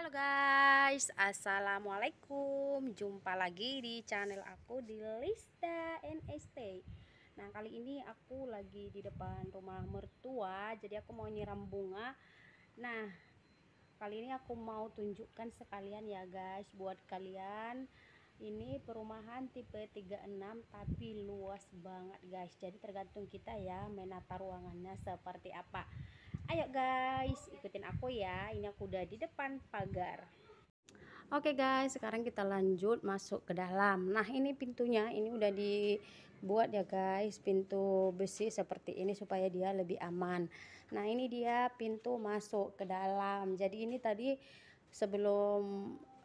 Halo guys, Assalamualaikum Jumpa lagi di channel aku di Lista NST Nah kali ini aku lagi di depan rumah mertua Jadi aku mau nyiram bunga Nah kali ini aku mau tunjukkan sekalian ya guys Buat kalian ini perumahan tipe 36 tapi luas banget guys Jadi tergantung kita ya menata ruangannya seperti apa Ayo guys, ikutin aku ya. Ini aku udah di depan pagar. Oke okay guys, sekarang kita lanjut masuk ke dalam. Nah, ini pintunya. Ini udah dibuat ya guys, pintu besi seperti ini supaya dia lebih aman. Nah, ini dia pintu masuk ke dalam. Jadi ini tadi sebelum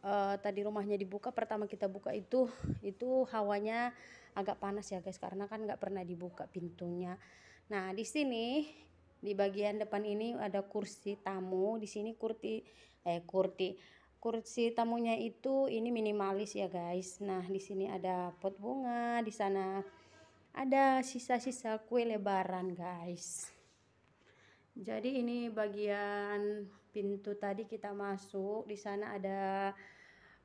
uh, tadi rumahnya dibuka pertama kita buka itu itu hawanya agak panas ya guys karena kan nggak pernah dibuka pintunya nah di sini di bagian depan ini ada kursi tamu di sini kurti eh kurti kursi tamunya itu ini minimalis ya guys nah di sini ada pot bunga di sana ada sisa-sisa kue lebaran guys jadi ini bagian pintu tadi kita masuk di sana ada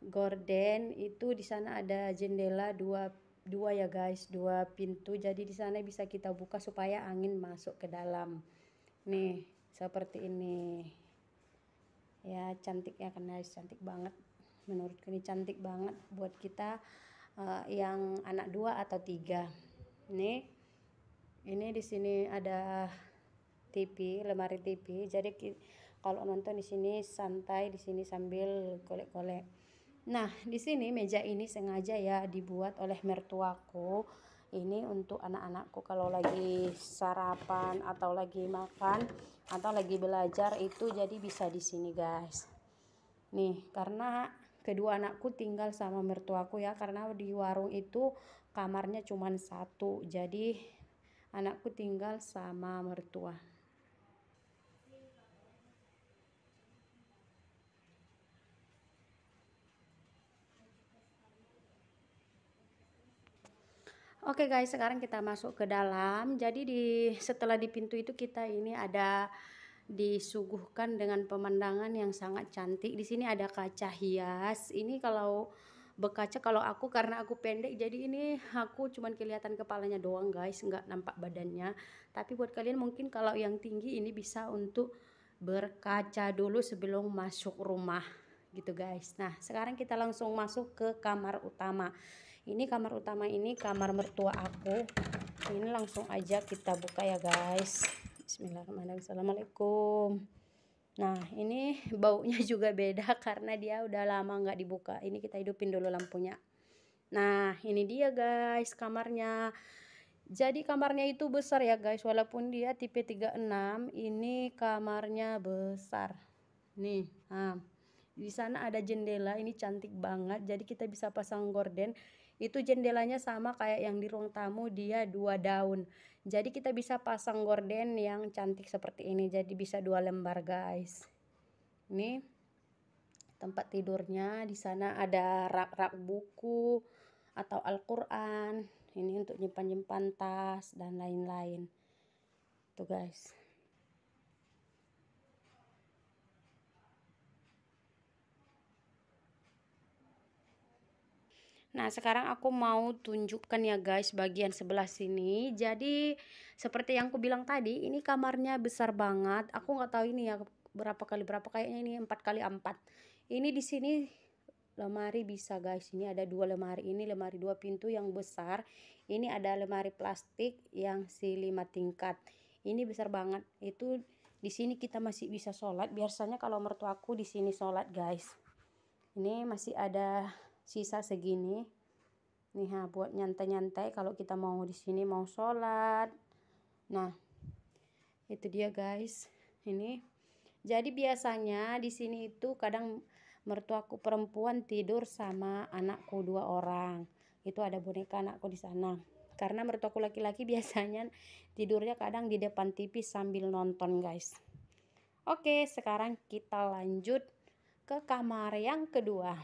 gorden itu di sana ada jendela dua dua ya guys dua pintu jadi di sana bisa kita buka supaya angin masuk ke dalam nih seperti ini ya cantik ya karena cantik banget menurutku ini cantik banget buat kita uh, yang anak dua atau tiga nih ini di sini ada TV lemari TV jadi kalau nonton di sini santai di sini sambil kolek-kolek nah di sini meja ini sengaja ya dibuat oleh mertuaku ini untuk anak-anakku kalau lagi sarapan atau lagi makan atau lagi belajar itu jadi bisa di sini guys nih karena kedua anakku tinggal sama mertuaku ya karena di warung itu kamarnya cuma satu jadi anakku tinggal sama mertua Oke guys, sekarang kita masuk ke dalam. Jadi di setelah di pintu itu kita ini ada disuguhkan dengan pemandangan yang sangat cantik. Di sini ada kaca hias. Ini kalau berkaca kalau aku karena aku pendek jadi ini aku cuman kelihatan kepalanya doang guys, nggak nampak badannya. Tapi buat kalian mungkin kalau yang tinggi ini bisa untuk berkaca dulu sebelum masuk rumah gitu guys. Nah, sekarang kita langsung masuk ke kamar utama ini kamar utama ini kamar mertua aku ini langsung aja kita buka ya guys Bismillahirrahmanirrahim Assalamualaikum nah ini baunya juga beda karena dia udah lama nggak dibuka ini kita hidupin dulu lampunya nah ini dia guys kamarnya jadi kamarnya itu besar ya guys walaupun dia tipe 36 ini kamarnya besar nih nah, di sana ada jendela ini cantik banget jadi kita bisa pasang gorden itu jendelanya sama kayak yang di ruang tamu dia dua daun jadi kita bisa pasang gorden yang cantik seperti ini jadi bisa dua lembar guys ini tempat tidurnya di sana ada rak-rak buku atau Al-Quran ini untuk nyimpan-nyimpan tas dan lain-lain tuh guys Nah, sekarang aku mau tunjukkan ya guys bagian sebelah sini. Jadi, seperti yang aku bilang tadi, ini kamarnya besar banget. Aku gak tahu ini ya berapa kali berapa kayaknya ini 4 kali 4. Ini di sini lemari bisa guys. Ini ada dua lemari. Ini lemari dua pintu yang besar. Ini ada lemari plastik yang si 5 tingkat. Ini besar banget. Itu di sini kita masih bisa sholat. Biasanya kalau mertuaku di sini sholat guys. Ini masih ada sisa segini nih ha buat nyantai-nyantai kalau kita mau di sini mau sholat nah itu dia guys ini jadi biasanya di sini itu kadang mertuaku perempuan tidur sama anakku dua orang itu ada boneka anakku di sana karena mertuaku laki-laki biasanya tidurnya kadang di depan TV sambil nonton guys oke sekarang kita lanjut ke kamar yang kedua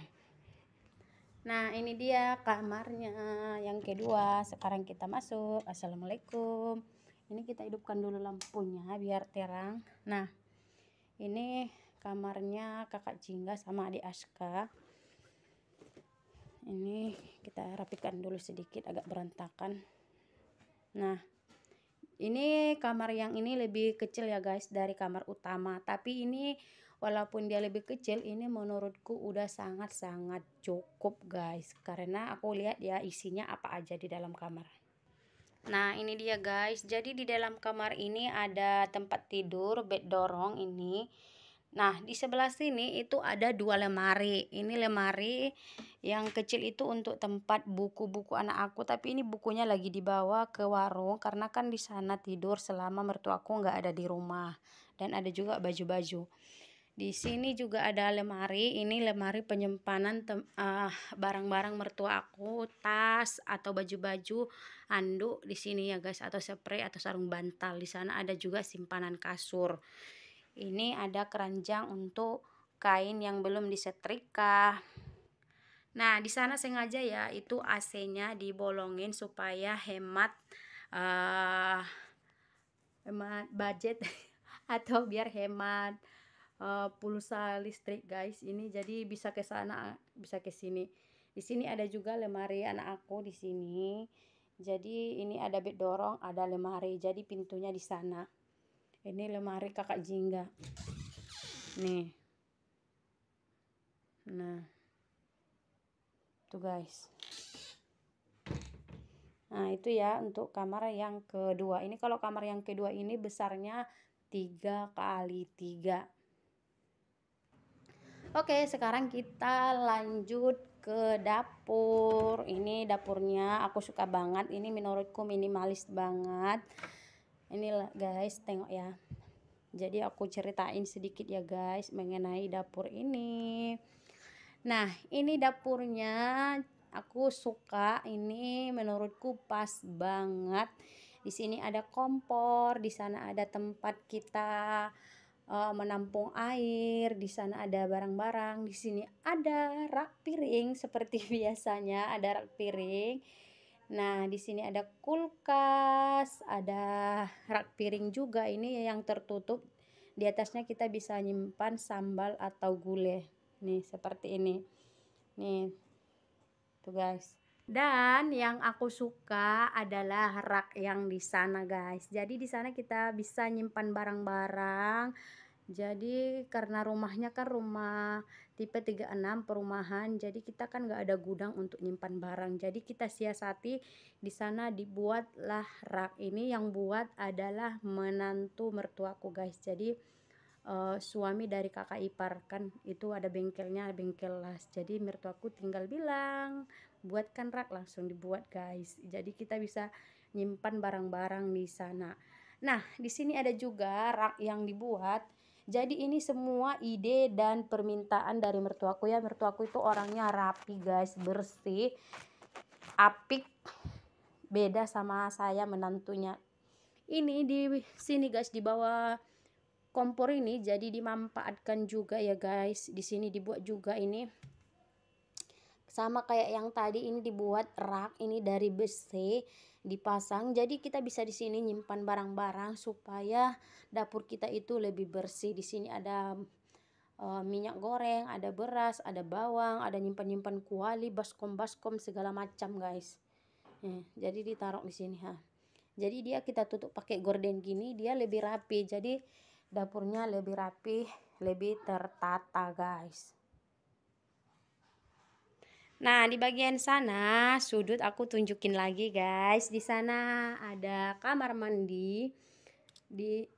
Nah, ini dia kamarnya yang kedua. Sekarang kita masuk. Assalamualaikum. Ini kita hidupkan dulu lampunya biar terang. Nah, ini kamarnya kakak Jingga sama adik Aska. Ini kita rapikan dulu sedikit agak berantakan. Nah, ini kamar yang ini lebih kecil ya guys dari kamar utama. Tapi ini walaupun dia lebih kecil ini menurutku udah sangat-sangat cukup guys karena aku lihat ya isinya apa aja di dalam kamar Nah ini dia guys jadi di dalam kamar ini ada tempat tidur bed dorong ini Nah di sebelah sini itu ada dua lemari ini lemari yang kecil itu untuk tempat buku-buku anak aku tapi ini bukunya lagi dibawa ke warung karena kan di sana tidur selama mertuaku nggak ada di rumah dan ada juga baju-baju di sini juga ada lemari. Ini lemari penyimpanan eh, barang-barang uh, mertua aku, tas atau baju-baju, anduk di sini ya guys atau spray atau sarung bantal. Di sana ada juga simpanan kasur. Ini ada keranjang untuk kain yang belum disetrika. Nah, di sana sengaja ya itu AC-nya dibolongin supaya hemat uh, hemat budget atau biar hemat uh, pulsa listrik guys ini jadi bisa ke sana bisa ke sini di sini ada juga lemari anak aku di sini jadi ini ada bed dorong ada lemari jadi pintunya di sana ini lemari kakak jingga nih nah tuh guys nah itu ya untuk kamar yang kedua ini kalau kamar yang kedua ini besarnya tiga kali tiga Oke, sekarang kita lanjut ke dapur. Ini dapurnya aku suka banget. Ini menurutku minimalis banget. inilah guys, tengok ya. Jadi aku ceritain sedikit ya guys mengenai dapur ini. Nah, ini dapurnya aku suka ini menurutku pas banget di sini ada kompor di sana ada tempat kita uh, menampung air, di sana ada barang-barang, di sini ada rak piring seperti biasanya, ada rak piring. Nah, di sini ada kulkas, ada rak piring juga ini yang tertutup. Di atasnya kita bisa nyimpan sambal atau gulai. Nih, seperti ini. Nih. Tuh, guys. Dan yang aku suka adalah rak yang di sana, guys. Jadi di sana kita bisa nyimpan barang-barang. Jadi karena rumahnya kan rumah tipe 36 perumahan, jadi kita kan nggak ada gudang untuk nyimpan barang. Jadi kita siasati di sana dibuatlah rak ini yang buat adalah menantu mertuaku, guys. Jadi uh, suami dari kakak ipar kan itu ada bengkelnya, bengkel las. Jadi mertuaku tinggal bilang buatkan rak langsung dibuat guys jadi kita bisa nyimpan barang-barang di sana nah di sini ada juga rak yang dibuat jadi ini semua ide dan permintaan dari mertuaku ya mertuaku itu orangnya rapi guys bersih apik beda sama saya menantunya ini di sini guys di bawah kompor ini jadi dimanfaatkan juga ya guys di sini dibuat juga ini sama kayak yang tadi ini dibuat rak ini dari besi dipasang jadi kita bisa di sini nyimpan barang-barang supaya dapur kita itu lebih bersih di sini ada uh, minyak goreng ada beras ada bawang ada nyimpan-nyimpan kuali baskom-baskom segala macam guys eh, jadi ditaruh di sini ha jadi dia kita tutup pakai gorden gini dia lebih rapi jadi dapurnya lebih rapi lebih tertata guys Nah, di bagian sana sudut aku tunjukin lagi, guys. Di sana ada kamar mandi. Di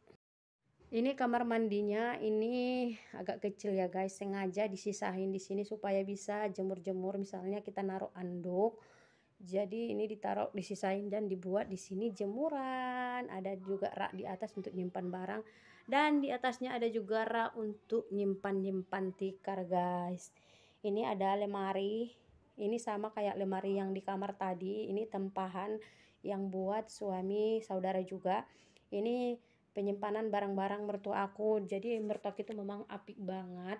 ini kamar mandinya ini agak kecil ya, guys. Sengaja disisahin di sini supaya bisa jemur-jemur. Misalnya kita naruh anduk. Jadi ini ditaruh disisain dan dibuat di sini jemuran. Ada juga rak di atas untuk nyimpan barang dan di atasnya ada juga rak untuk nyimpan-nyimpan tikar, guys. Ini ada lemari ini sama kayak lemari yang di kamar tadi, ini tempahan yang buat suami saudara juga. Ini penyimpanan barang-barang mertua aku. Jadi mertua itu memang apik banget.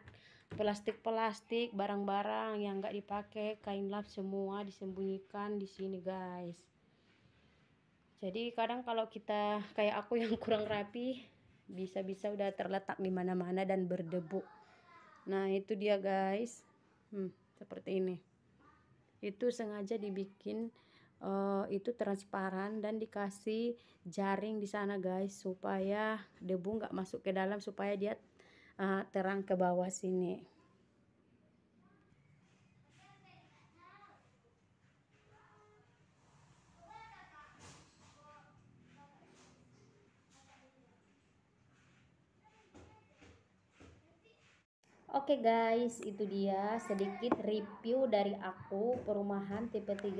Plastik-plastik, barang-barang yang nggak dipakai, kain lap semua disembunyikan di sini, guys. Jadi kadang kalau kita kayak aku yang kurang rapi, bisa-bisa udah terletak di mana-mana dan berdebu. Nah, itu dia guys. Hmm, seperti ini itu sengaja dibikin uh, itu transparan dan dikasih jaring di sana guys supaya debu nggak masuk ke dalam supaya dia uh, terang ke bawah sini Oke okay guys, itu dia sedikit review dari aku perumahan tipe 36.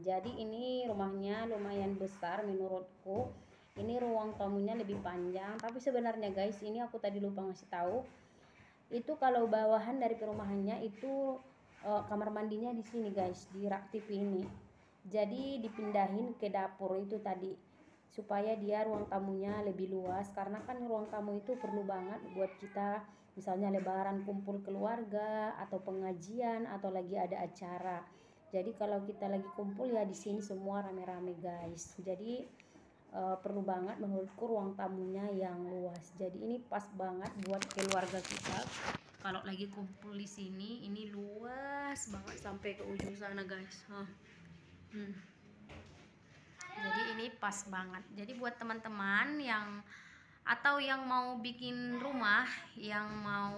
Jadi ini rumahnya lumayan besar menurutku. Ini ruang tamunya lebih panjang, tapi sebenarnya guys, ini aku tadi lupa ngasih tahu. Itu kalau bawahan dari perumahannya itu e, kamar mandinya di sini guys, di rak TV ini. Jadi dipindahin ke dapur itu tadi supaya dia ruang tamunya lebih luas karena kan ruang tamu itu perlu banget buat kita misalnya lebaran kumpul keluarga atau pengajian atau lagi ada acara. Jadi kalau kita lagi kumpul ya di sini semua rame-rame guys. Jadi uh, perlu banget menurutku ruang tamunya yang luas. Jadi ini pas banget buat keluarga kita. Kalau lagi kumpul di sini ini luas banget sampai ke ujung sana guys. Huh. Hmm. Jadi ini pas banget. Jadi buat teman-teman yang atau yang mau bikin rumah yang mau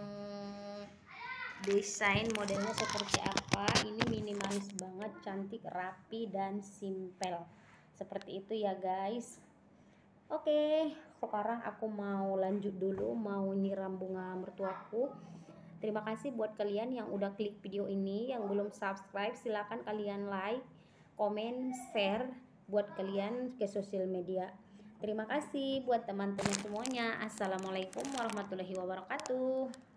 desain modelnya seperti apa ini minimalis banget cantik rapi dan simpel seperti itu ya guys oke sekarang aku mau lanjut dulu mau nyiram bunga mertuaku terima kasih buat kalian yang udah klik video ini yang belum subscribe silahkan kalian like komen share buat kalian ke sosial media Terima kasih buat teman-teman semuanya. Assalamualaikum warahmatullahi wabarakatuh.